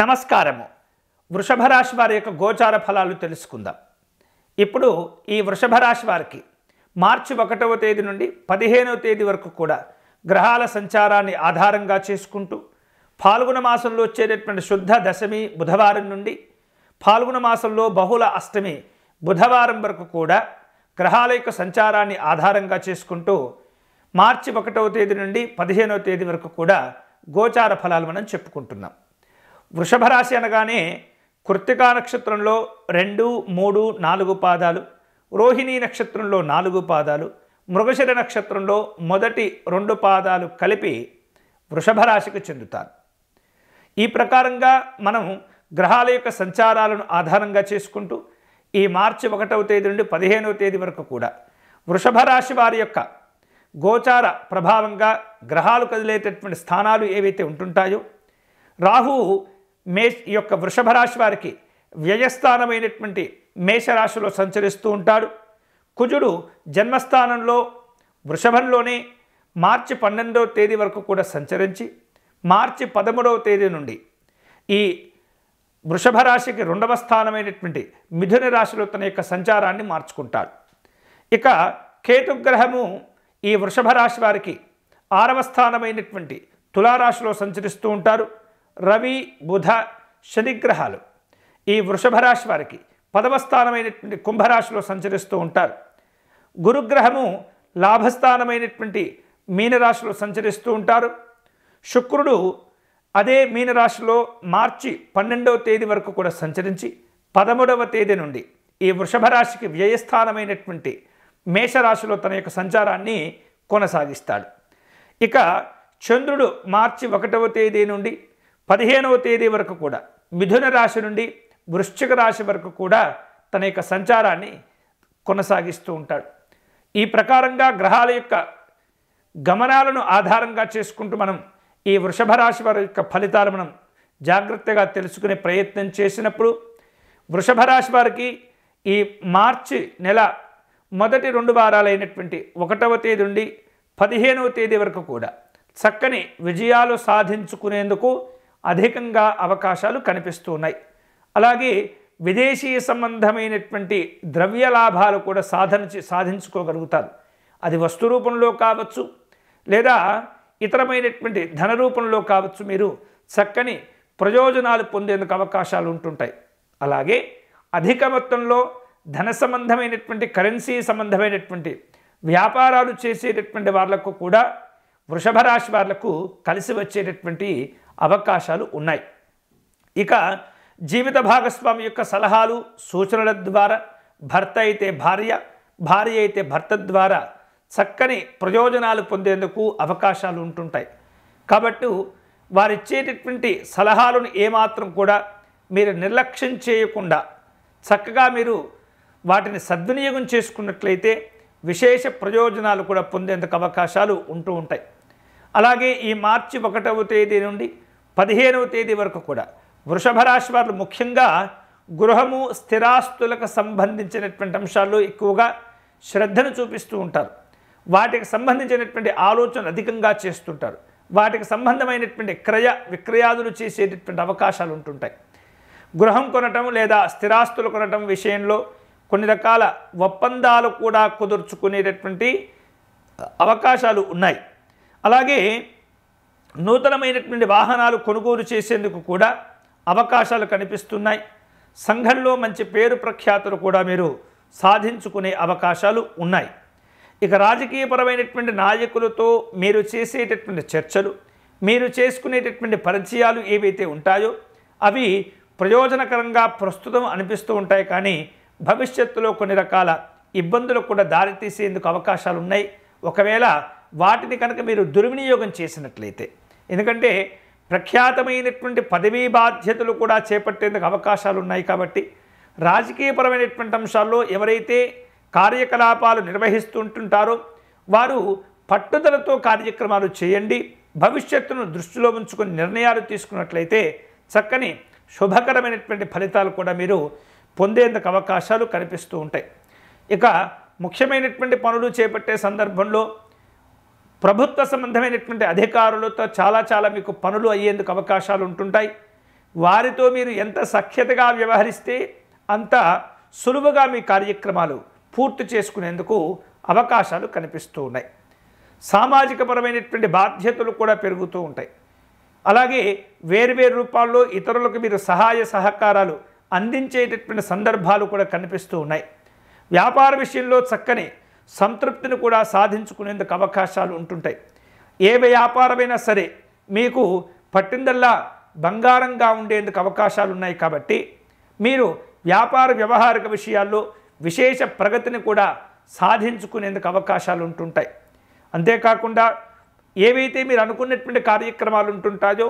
నమస్కారము వృషభ రాశి వారి యొక్క గోచార ఫలాలు తెలుసుకుందాం ఇప్పుడు ఈ వృషభ రాశి వారికి మార్చి ఒకటవ తేదీ నుండి పదిహేనవ తేదీ వరకు కూడా గ్రహాల సంచారాన్ని ఆధారంగా చేసుకుంటూ ఫాల్గున మాసంలో వచ్చేటటువంటి శుద్ధ దశమి బుధవారం నుండి ఫాల్గున మాసంలో బహుళ అష్టమి బుధవారం వరకు కూడా గ్రహాల యొక్క సంచారాన్ని ఆధారంగా చేసుకుంటూ మార్చి ఒకటవ తేదీ నుండి పదిహేనవ తేదీ వరకు కూడా గోచార ఫలాలు మనం చెప్పుకుంటున్నాం వృషభ రాశి అనగానే కృత్తికా నక్షత్రంలో రెండు మూడు నాలుగు పాదాలు రోహిణి నక్షత్రంలో నాలుగు పాదాలు మృగశిర నక్షత్రంలో మొదటి రెండు పాదాలు కలిపి వృషభ రాశికి చెందుతారు ఈ ప్రకారంగా మనం గ్రహాల యొక్క సంచారాలను ఆధారంగా చేసుకుంటూ ఈ మార్చి ఒకటవ తేదీ నుండి పదిహేనవ తేదీ వరకు కూడా వృషభ రాశి వారి యొక్క గోచార ప్రభావంగా గ్రహాలు కదిలేటటువంటి స్థానాలు ఏవైతే ఉంటుంటాయో రాహువు మేష్ ఈ యొక్క వృషభ రాశి వారికి వ్యయస్థానమైనటువంటి మేషరాశిలో సంచరిస్తూ ఉంటాడు కుజుడు జన్మస్థానంలో వృషభంలోనే మార్చి పన్నెండవ తేదీ వరకు కూడా సంచరించి మార్చి పదమూడవ తేదీ నుండి ఈ వృషభ రాశికి రెండవ స్థానమైనటువంటి మిథున రాశిలో తన యొక్క సంచారాన్ని మార్చుకుంటాడు ఇక కేతుగ్రహము ఈ వృషభ రాశి వారికి ఆరవ స్థానమైనటువంటి తులారాశిలో సంచరిస్తూ ఉంటారు రవి బుధ శనిగ్రహాలు ఈ వృషభ రాశి వారికి పదవ స్థానమైనటువంటి కుంభరాశిలో సంచరిస్తూ ఉంటారు గురుగ్రహము లాభస్థానమైనటువంటి మీనరాశిలో సంచరిస్తూ ఉంటారు శుక్రుడు అదే మీనరాశిలో మార్చి పన్నెండవ తేదీ వరకు కూడా సంచరించి పదమూడవ తేదీ నుండి ఈ వృషభ రాశికి వ్యయస్థానమైనటువంటి మేషరాశిలో తన యొక్క సంచారాన్ని కొనసాగిస్తాడు ఇక చంద్రుడు మార్చి ఒకటవ తేదీ నుండి పదిహేనవ తేదీ వరకు కూడా మిథున రాశి నుండి వృశ్చిక రాశి వరకు కూడా తన యొక్క సంచారాన్ని కొనసాగిస్తూ ఉంటాడు ఈ ప్రకారంగా గ్రహాల యొక్క గమనాలను ఆధారంగా చేసుకుంటూ మనం ఈ వృషభ రాశి వారి యొక్క ఫలితాలు మనం జాగ్రత్తగా తెలుసుకునే ప్రయత్నం చేసినప్పుడు వృషభ రాశి వారికి ఈ మార్చి నెల మొదటి రెండు వారాలైనటువంటి ఒకటవ తేదీ నుండి పదిహేనవ తేదీ వరకు కూడా చక్కని విజయాలు సాధించుకునేందుకు అధికంగా అవకాశాలు కనిపిస్తూ అలాగే విదేశీ సంబంధమైనటువంటి ద్రవ్య లాభాలు కూడా సాధన సాధించుకోగలుగుతారు అది వస్తు రూపంలో కావచ్చు లేదా ఇతరమైనటువంటి ధన రూపంలో కావచ్చు మీరు చక్కని ప్రయోజనాలు పొందేందుకు అవకాశాలు ఉంటుంటాయి అలాగే అధిక మొత్తంలో ధన సంబంధమైనటువంటి కరెన్సీ సంబంధమైనటువంటి వ్యాపారాలు చేసేటటువంటి వాళ్ళకు కూడా వృషభ రాశి వాళ్లకు కలిసి వచ్చేటటువంటి అవకాశాలు ఉన్నాయి ఇక జీవిత భాగస్వామి యొక్క సలహాలు సూచనల ద్వారా భర్త అయితే భార్య భార్య అయితే భర్త ద్వారా చక్కని ప్రయోజనాలు పొందేందుకు అవకాశాలు ఉంటుంటాయి కాబట్టి వారిచ్చేటటువంటి సలహాలను ఏమాత్రం కూడా మీరు నిర్లక్ష్యం చేయకుండా చక్కగా మీరు వాటిని సద్వినియోగం చేసుకున్నట్లయితే విశేష ప్రయోజనాలు కూడా పొందేందుకు అవకాశాలు ఉంటూ ఉంటాయి అలాగే ఈ మార్చి ఒకటవ తేదీ నుండి పదిహేనవ తేదీ వరకు కూడా వృషభ రాశి వారు ముఖ్యంగా గృహము స్థిరాస్తులకు సంబంధించినటువంటి అంశాల్లో ఎక్కువగా శ్రద్ధను చూపిస్తూ ఉంటారు వాటికి సంబంధించినటువంటి ఆలోచన అధికంగా చేస్తుంటారు వాటికి సంబంధమైనటువంటి క్రయ విక్రయాదులు చేసేటటువంటి అవకాశాలు ఉంటుంటాయి గృహం కొనటం లేదా స్థిరాస్తులు కొనటం విషయంలో కొన్ని రకాల ఒప్పందాలు కూడా కుదుర్చుకునేటటువంటి అవకాశాలు ఉన్నాయి అలాగే నూతనమైనటువంటి వాహనాలు కొనుగోలు చేసేందుకు కూడా అవకాశాలు కనిపిస్తున్నాయి సంఘంలో మంచి పేరు ప్రఖ్యాతులు కూడా మీరు సాధించుకునే అవకాశాలు ఉన్నాయి ఇక రాజకీయపరమైనటువంటి నాయకులతో మీరు చేసేటటువంటి చర్చలు మీరు చేసుకునేటటువంటి పరిచయాలు ఏవైతే ఉంటాయో అవి ప్రయోజనకరంగా ప్రస్తుతం అనిపిస్తూ ఉంటాయి కానీ భవిష్యత్తులో కొన్ని రకాల ఇబ్బందులకు కూడా దారితీసేందుకు అవకాశాలు ఉన్నాయి ఒకవేళ వాటిని కనుక మీరు దుర్వినియోగం చేసినట్లయితే ఎందుకంటే ప్రఖ్యాతమైనటువంటి పదవీ బాధ్యతలు కూడా చేపట్టేందుకు అవకాశాలు ఉన్నాయి కాబట్టి రాజకీయపరమైనటువంటి అంశాల్లో ఎవరైతే కార్యకలాపాలు నిర్వహిస్తుంటుంటారో వారు పట్టుదలతో కార్యక్రమాలు చేయండి భవిష్యత్తును దృష్టిలో ఉంచుకుని నిర్ణయాలు తీసుకున్నట్లయితే చక్కని శుభకరమైనటువంటి ఫలితాలు కూడా మీరు పొందేందుకు అవకాశాలు కనిపిస్తూ ఉంటాయి ఇక ముఖ్యమైనటువంటి పనులు చేపట్టే సందర్భంలో ప్రభుత్వ సంబంధమైనటువంటి అధికారులతో చాలా చాలా మీకు పనులు అయ్యేందుకు అవకాశాలు ఉంటుంటాయి వారితో మీరు ఎంత సఖ్యతగా వ్యవహరిస్తే అంత సులువుగా మీ కార్యక్రమాలు పూర్తి చేసుకునేందుకు అవకాశాలు కనిపిస్తూ ఉన్నాయి సామాజికపరమైనటువంటి బాధ్యతలు కూడా పెరుగుతూ ఉంటాయి అలాగే వేర్వేరు రూపాల్లో ఇతరులకు మీరు సహాయ సహకారాలు అందించేటటువంటి సందర్భాలు కూడా కనిపిస్తూ ఉన్నాయి వ్యాపార విషయంలో చక్కని సంతృప్తిని కూడా సాధించుకునేందుకు అవకాశాలు ఉంటుంటాయి ఏ వ్యాపారమైనా సరే మీకు పట్టిందల్లా బంగారంగా ఉండేందుకు అవకాశాలు ఉన్నాయి కాబట్టి మీరు వ్యాపార వ్యవహారిక విషయాల్లో విశేష ప్రగతిని కూడా సాధించుకునేందుకు అవకాశాలు ఉంటుంటాయి అంతేకాకుండా ఏవైతే మీరు అనుకున్నటువంటి కార్యక్రమాలు ఉంటుంటాయో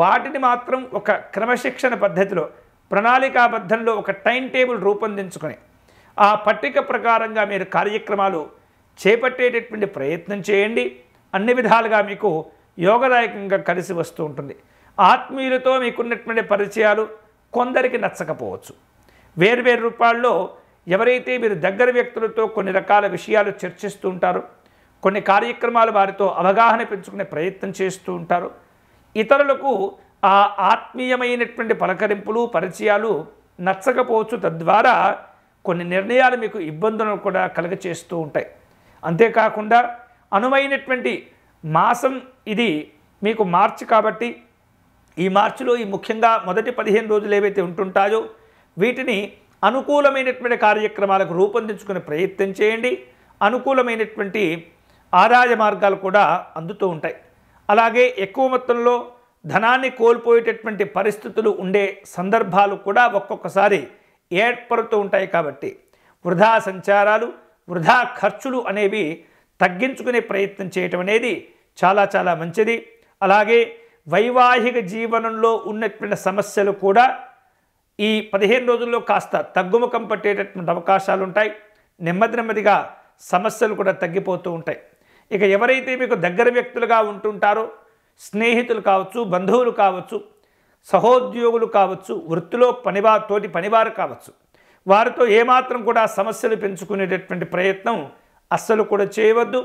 వాటిని మాత్రం ఒక క్రమశిక్షణ పద్ధతిలో ప్రణాళికాబద్ధంలో ఒక టైం టేబుల్ రూపొందించుకొని ఆ పట్టిక ప్రకారంగా మీరు కార్యక్రమాలు చేపట్టేటటువంటి ప్రయత్నం చేయండి అన్ని విధాలుగా మీకు యోగదాయకంగా కలిసి వస్తూ ఉంటుంది ఆత్మీయులతో మీకున్నటువంటి పరిచయాలు కొందరికి నచ్చకపోవచ్చు వేర్వేరు రూపాల్లో ఎవరైతే మీరు దగ్గర వ్యక్తులతో కొన్ని రకాల విషయాలు చర్చిస్తూ ఉంటారో కొన్ని కార్యక్రమాలు వారితో అవగాహన పెంచుకునే ప్రయత్నం చేస్తూ ఉంటారు ఇతరులకు ఆ ఆత్మీయమైనటువంటి పలకరింపులు పరిచయాలు నచ్చకపోవచ్చు తద్వారా కొన్ని నిర్ణయాలు మీకు ఇబ్బందులను కూడా కలగచేస్తూ ఉంటాయి అంతేకాకుండా అనువైనటువంటి మాసం ఇది మీకు మార్చి కాబట్టి ఈ మార్చిలో ఈ ముఖ్యంగా మొదటి పదిహేను రోజులు ఏవైతే ఉంటుంటాయో వీటిని అనుకూలమైనటువంటి కార్యక్రమాలకు రూపొందించుకునే ప్రయత్నం చేయండి అనుకూలమైనటువంటి ఆదాయ మార్గాలు కూడా అందుతూ ఉంటాయి అలాగే ఎక్కువ మొత్తంలో ధనాన్ని కోల్పోయేటటువంటి పరిస్థితులు ఉండే సందర్భాలు కూడా ఒక్కొక్కసారి ఏర్పడుతూ ఉంటాయి కాబట్టి వృధా సంచారాలు వృధా ఖర్చులు అనేవి తగ్గించుకునే ప్రయత్నం చేయటం అనేది చాలా చాలా మంచిది అలాగే వైవాహిక జీవనంలో ఉన్నటువంటి సమస్యలు కూడా ఈ పదిహేను రోజుల్లో కాస్త తగ్గుముఖం పట్టేటటువంటి అవకాశాలు ఉంటాయి నెమ్మది నెమ్మదిగా సమస్యలు కూడా తగ్గిపోతూ ఉంటాయి ఇక ఎవరైతే మీకు దగ్గర వ్యక్తులుగా ఉంటుంటారో స్నేహితులు కావచ్చు బంధువులు కావచ్చు సహోద్యోగులు కావచ్చు వృత్తిలో పనివా తోటి పనివారు కావచ్చు వారితో ఏమాత్రం కూడా సమస్యలు పెంచుకునేటటువంటి ప్రయత్నం అస్సలు కూడా చేయవద్దు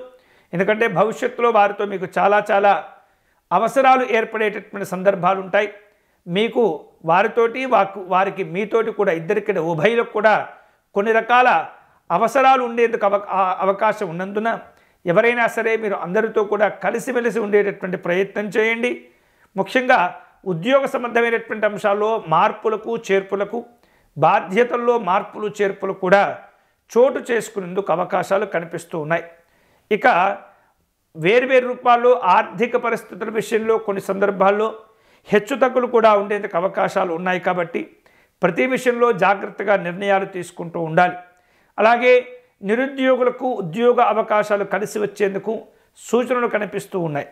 ఎందుకంటే భవిష్యత్తులో వారితో మీకు చాలా చాలా అవసరాలు ఏర్పడేటటువంటి సందర్భాలు ఉంటాయి మీకు వారితోటి వాకు వారికి మీతోటి కూడా ఇద్దరికీ ఉభయలకు కూడా కొన్ని రకాల అవసరాలు ఉండేందుకు అవ అవకాశం ఉన్నందున ఎవరైనా సరే మీరు అందరితో కూడా కలిసిమెలిసి ఉండేటటువంటి ప్రయత్నం చేయండి ముఖ్యంగా ఉద్యోగ సంబంధమైనటువంటి అంశాల్లో మార్పులకు చేర్పులకు బాధ్యతల్లో మార్పులు చేర్పులు కూడా చోటు చేసుకునేందుకు అవకాశాలు కనిపిస్తూ ఉన్నాయి ఇక వేర్వేరు రూపాల్లో ఆర్థిక పరిస్థితుల విషయంలో కొన్ని సందర్భాల్లో హెచ్చుతగ్గులు కూడా ఉండేందుకు అవకాశాలు ఉన్నాయి కాబట్టి ప్రతి విషయంలో జాగ్రత్తగా నిర్ణయాలు తీసుకుంటూ ఉండాలి అలాగే నిరుద్యోగులకు ఉద్యోగ అవకాశాలు కలిసి వచ్చేందుకు సూచనలు కనిపిస్తూ ఉన్నాయి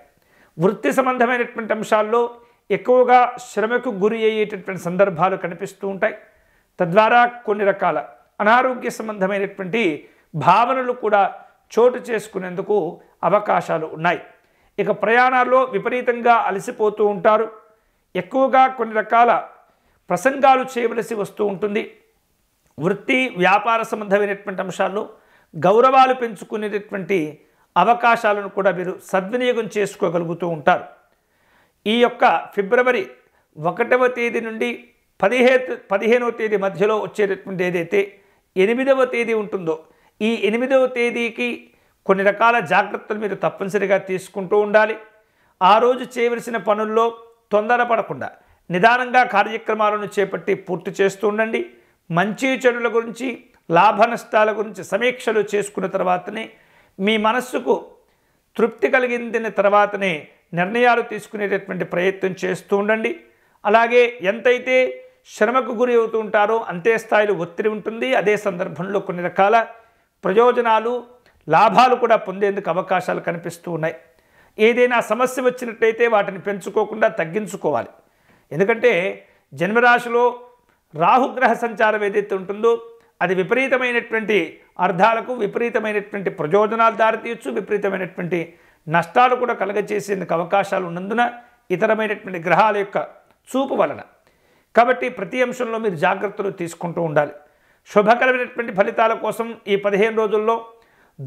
వృత్తి సంబంధమైనటువంటి అంశాల్లో ఎక్కువగా శ్రమకు గురి అయ్యేటటువంటి సందర్భాలు కనిపిస్తూ ఉంటాయి తద్వారా కొన్ని రకాల అనారోగ్య సంబంధమైనటువంటి భావనలు కూడా చోటు చేసుకునేందుకు అవకాశాలు ఉన్నాయి ఇక ప్రయాణాల్లో విపరీతంగా అలసిపోతూ ఉంటారు ఎక్కువగా కొన్ని రకాల ప్రసంగాలు చేయవలసి వస్తూ ఉంటుంది వృత్తి వ్యాపార సంబంధమైనటువంటి అంశాల్లో గౌరవాలు పెంచుకునేటటువంటి అవకాశాలను కూడా మీరు సద్వినియోగం చేసుకోగలుగుతూ ఉంటారు ఈ యొక్క ఫిబ్రవరి ఒకటవ తేదీ నుండి పదిహే పదిహేనవ తేదీ మధ్యలో వచ్చేటటువంటి ఏదైతే ఎనిమిదవ తేదీ ఉంటుందో ఈ ఎనిమిదవ తేదీకి కొన్ని రకాల జాగ్రత్తలు మీరు తప్పనిసరిగా తీసుకుంటూ ఉండాలి ఆ రోజు చేయవలసిన పనుల్లో తొందరపడకుండా నిదానంగా కార్యక్రమాలను చేపట్టి పూర్తి చేస్తూ ఉండండి మంచి చెడుల గురించి లాభ నష్టాల గురించి సమీక్షలు చేసుకున్న తర్వాతనే మీ మనస్సుకు తృప్తి కలిగిందిన తర్వాతనే నిర్ణయాలు తీసుకునేటటువంటి ప్రయత్నం చేస్తూ ఉండండి అలాగే ఎంతైతే శ్రమకు గురి అవుతూ ఉంటారో అంతే స్థాయిలో ఒత్తిడి ఉంటుంది అదే సందర్భంలో కొన్ని రకాల ప్రయోజనాలు లాభాలు కూడా పొందేందుకు అవకాశాలు కనిపిస్తూ ఉన్నాయి ఏదైనా సమస్య వచ్చినట్లయితే వాటిని పెంచుకోకుండా తగ్గించుకోవాలి ఎందుకంటే జన్మరాశిలో రాహుగ్రహ సంచారం ఏదైతే ఉంటుందో అది విపరీతమైనటువంటి అర్థాలకు విపరీతమైనటువంటి ప్రయోజనాలు దారితీయచ్చు విపరీతమైనటువంటి నష్టాలు కూడా కలగజేసేందుకు అవకాశాలు ఉన్నందున ఇతరమైనటువంటి గ్రహాల యొక్క చూపు వలన కాబట్టి ప్రతి అంశంలో మీరు జాగ్రత్తలు తీసుకుంటూ ఉండాలి శుభకరమైనటువంటి ఫలితాల కోసం ఈ పదిహేను రోజుల్లో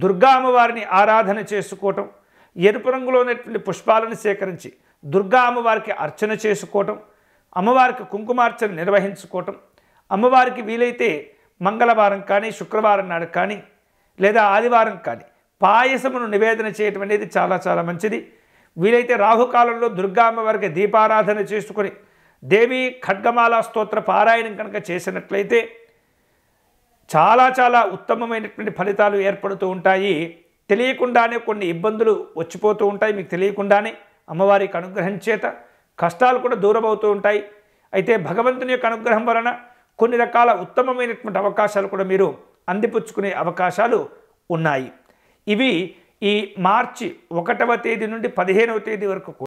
దుర్గా అమ్మవారిని ఆరాధన చేసుకోవటం ఎరుపు రంగులో ఉన్నటువంటి పుష్పాలను సేకరించి దుర్గా అమ్మవారికి అర్చన చేసుకోవటం అమ్మవారికి కుంకుమార్చన నిర్వహించుకోవటం అమ్మవారికి వీలైతే మంగళవారం కానీ శుక్రవారం నాడు కానీ లేదా ఆదివారం కానీ పాయసమును నివేదన చేయటం అనేది చాలా చాలా మంచిది వీలైతే రాహుకాలంలో దుర్గామ్మవారికి దీపారాధన చేసుకుని దేవి ఖడ్గమాల స్తోత్ర పారాయణం కనుక చేసినట్లయితే చాలా చాలా ఉత్తమమైనటువంటి ఫలితాలు ఏర్పడుతూ ఉంటాయి తెలియకుండానే కొన్ని ఇబ్బందులు వచ్చిపోతూ ఉంటాయి మీకు తెలియకుండానే అమ్మవారికి అనుగ్రహం చేత కష్టాలు కూడా దూరం అవుతూ ఉంటాయి అయితే భగవంతుని యొక్క అనుగ్రహం వలన కొన్ని రకాల ఉత్తమమైనటువంటి అవకాశాలు కూడా మీరు అందిపుచ్చుకునే అవకాశాలు ఉన్నాయి ఇవి ఈ మార్చి ఒకటవ తేదీ నుండి పదిహేనవ తేదీ వరకు